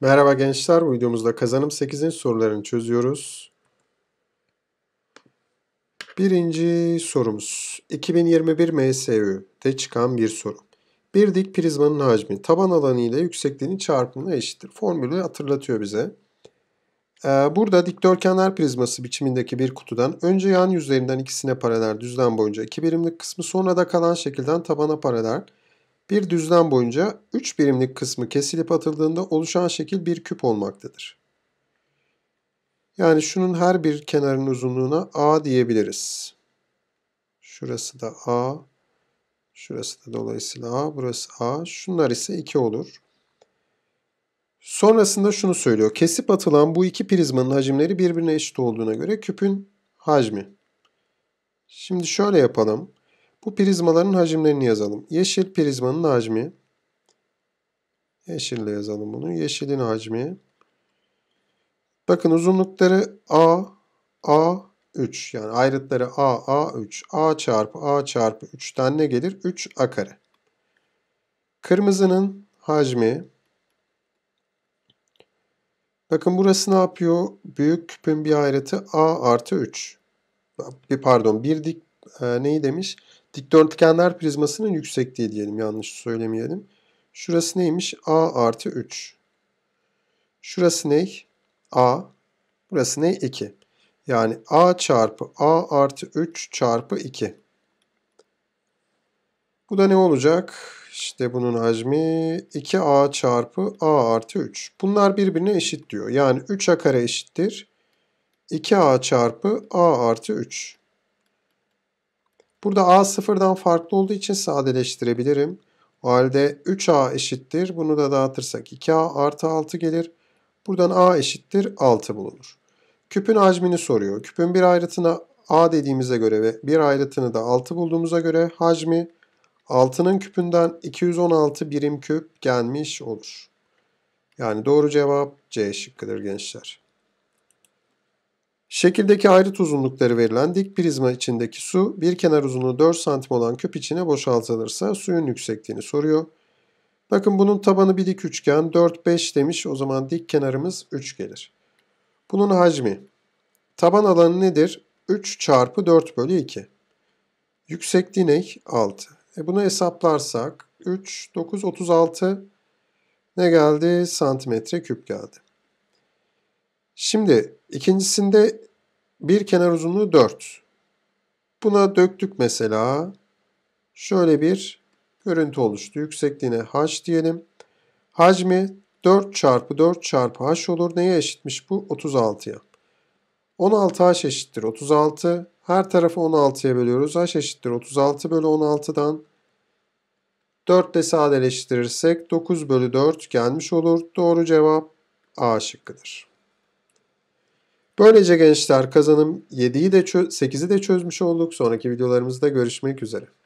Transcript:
Merhaba gençler, bu videomuzda kazanım 8'in sorularını çözüyoruz. Birinci sorumuz, 2021 MSÜ'de çıkan bir soru. Bir dik prizmanın hacmi taban alanı ile yüksekliğinin çarpımına eşittir. Formülü hatırlatıyor bize. Ee, burada dikdörtgenler prizması biçimindeki bir kutudan önce yan yüzlerinden ikisine paralel düzlem boyunca iki birimlik kısmı sonra da kalan şekilden tabana paralel bir düzlem boyunca 3 birimlik kısmı kesilip atıldığında oluşan şekil bir küp olmaktadır. Yani şunun her bir kenarının uzunluğuna A diyebiliriz. Şurası da A. Şurası da dolayısıyla A. Burası A. Şunlar ise 2 olur. Sonrasında şunu söylüyor. Kesip atılan bu iki prizmanın hacimleri birbirine eşit olduğuna göre küpün hacmi. Şimdi şöyle yapalım. Bu prizmaların hacimlerini yazalım. Yeşil prizmanın hacmi. Yeşille yazalım bunu. Yeşilin hacmi. Bakın uzunlukları A, A, 3. Yani ayrıtları A, A, 3. A çarpı A çarpı 3'ten ne gelir? 3 A kare. Kırmızının hacmi. Bakın burası ne yapıyor? Büyük küpün bir ayrıtı A artı 3. Bir pardon bir dik e, neyi demiş? Dikdörtgenler prizmasının yüksekliği diyelim yanlış söylemeyelim. Şurası neymiş? A artı 3. Şurası ne? A. Burası ne? 2. Yani A çarpı A artı 3 çarpı 2. Bu da ne olacak? İşte bunun hacmi 2A çarpı A artı 3. Bunlar birbirine eşit diyor. Yani 3A kare eşittir. 2A çarpı A artı 3. Burada a sıfırdan farklı olduğu için sadeleştirebilirim. O halde 3a eşittir. Bunu da dağıtırsak 2a artı 6 gelir. Buradan a eşittir 6 bulunur. Küpün hacmini soruyor. Küpün bir ayrıtına a dediğimize göre ve bir ayrıtını da 6 bulduğumuza göre hacmi 6'nın küpünden 216 birim küp gelmiş olur. Yani doğru cevap C şıkkıdır gençler. Şekildeki ayrıt uzunlukları verilen dik prizma içindeki su bir kenar uzunluğu 4 santim olan küp içine boşaltılırsa suyun yüksekliğini soruyor. Bakın bunun tabanı bir dik üçgen 4 5 demiş o zaman dik kenarımız 3 gelir. Bunun hacmi taban alanı nedir? 3 çarpı 4 bölü 2. Yüksekliği ne? 6. E bunu hesaplarsak 3, 9, 36 ne geldi? Santimetre küp geldi. Şimdi ikincisinde bir kenar uzunluğu 4. Buna döktük mesela. Şöyle bir görüntü oluştu. Yüksekliğine h diyelim. Hacmi 4 çarpı 4 çarpı h olur. Neye eşitmiş bu? 36'ya. 16h eşittir 36. Her tarafı 16'ya bölüyoruz. h eşittir 36 bölü 16'dan. 4 ile sadeleştirirsek 9 bölü 4 gelmiş olur. Doğru cevap A şıkkıdır. Böylece gençler kazanım 7'yi de 8'i de çözmüş olduk. Sonraki videolarımızda görüşmek üzere.